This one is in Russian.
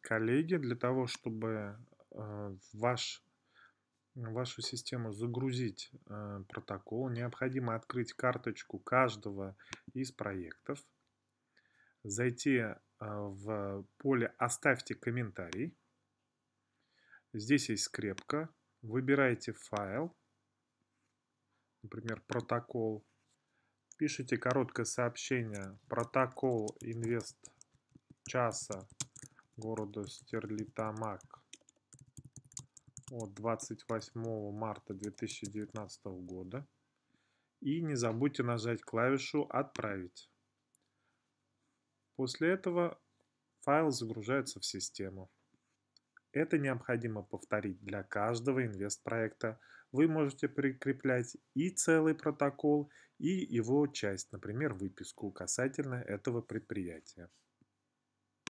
коллеги для того, чтобы э, в ваш, вашу систему загрузить э, протокол, необходимо открыть карточку каждого из проектов, зайти э, в поле «Оставьте комментарий». Здесь есть скрепка. Выбираете файл, например, протокол. Пишите короткое сообщение «Протокол инвест часа Города Стерлитамак от 28 марта 2019 года. И не забудьте нажать клавишу «Отправить». После этого файл загружается в систему. Это необходимо повторить для каждого проекта. Вы можете прикреплять и целый протокол, и его часть, например, выписку касательно этого предприятия.